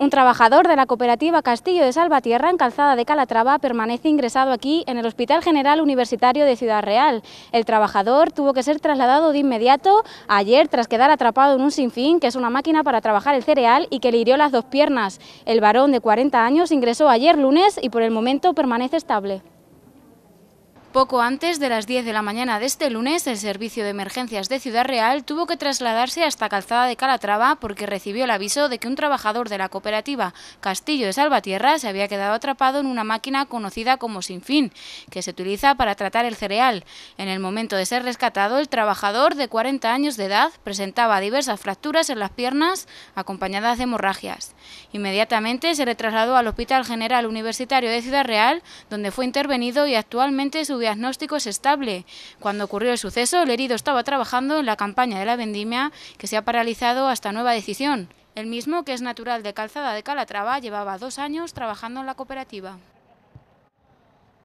Un trabajador de la cooperativa Castillo de Salvatierra, en Calzada de Calatrava, permanece ingresado aquí en el Hospital General Universitario de Ciudad Real. El trabajador tuvo que ser trasladado de inmediato ayer tras quedar atrapado en un sinfín, que es una máquina para trabajar el cereal y que le hirió las dos piernas. El varón de 40 años ingresó ayer lunes y por el momento permanece estable. Poco antes de las 10 de la mañana de este lunes, el Servicio de Emergencias de Ciudad Real tuvo que trasladarse hasta Calzada de Calatrava porque recibió el aviso de que un trabajador de la cooperativa Castillo de Salvatierra se había quedado atrapado en una máquina conocida como Sinfín, que se utiliza para tratar el cereal. En el momento de ser rescatado, el trabajador de 40 años de edad presentaba diversas fracturas en las piernas acompañadas de hemorragias. Inmediatamente se le trasladó al Hospital General Universitario de Ciudad Real, donde fue intervenido y actualmente su diagnóstico es estable. Cuando ocurrió el suceso, el herido estaba trabajando en la campaña de la vendimia que se ha paralizado hasta nueva decisión. El mismo, que es natural de Calzada de Calatrava, llevaba dos años trabajando en la cooperativa.